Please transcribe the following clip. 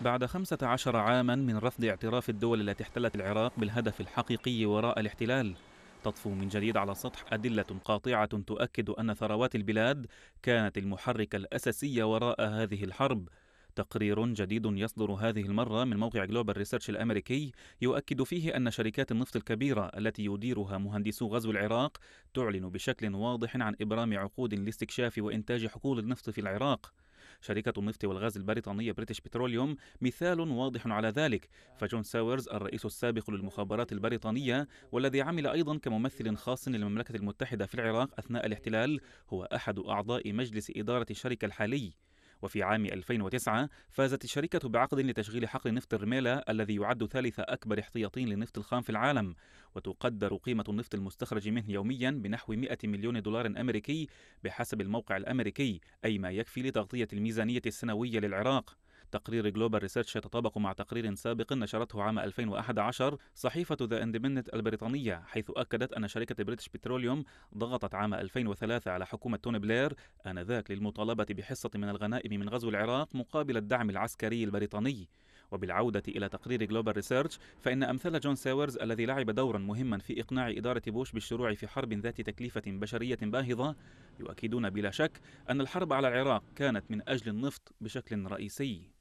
بعد 15 عاما من رفض اعتراف الدول التي احتلت العراق بالهدف الحقيقي وراء الاحتلال تطفو من جديد على السطح أدلة قاطعة تؤكد أن ثروات البلاد كانت المحرك الأساسي وراء هذه الحرب تقرير جديد يصدر هذه المرة من موقع جلوبال ريسيرش الأمريكي يؤكد فيه أن شركات النفط الكبيرة التي يديرها مهندسو غزو العراق تعلن بشكل واضح عن إبرام عقود لاستكشاف وإنتاج حقول النفط في العراق شركة النفط والغاز البريطانية بريتش بتروليوم مثال واضح على ذلك فجون ساورز الرئيس السابق للمخابرات البريطانية والذي عمل أيضا كممثل خاص للمملكة المتحدة في العراق أثناء الاحتلال هو أحد أعضاء مجلس إدارة الشركة الحالي وفي عام 2009 فازت الشركة بعقد لتشغيل حقل نفط الرمالة الذي يعد ثالث أكبر احتياطي للنفط الخام في العالم وتقدر قيمة النفط المستخرج منه يوميا بنحو 100 مليون دولار أمريكي بحسب الموقع الأمريكي أي ما يكفي لتغطية الميزانية السنوية للعراق تقرير جلوبال ريسيرش يتطابق مع تقرير سابق نشرته عام 2011 صحيفة ذا اندبندنت البريطانية حيث أكدت أن شركة بريتش بتروليوم ضغطت عام 2003 على حكومة توني بلير آنذاك للمطالبة بحصة من الغنائم من غزو العراق مقابل الدعم العسكري البريطاني وبالعودة إلى تقرير جلوبال ريسيرش فإن أمثال جون ساورز الذي لعب دورا مهما في إقناع إدارة بوش بالشروع في حرب ذات تكلفة بشرية باهظة يؤكدون بلا شك أن الحرب على العراق كانت من أجل النفط بشكل رئيسي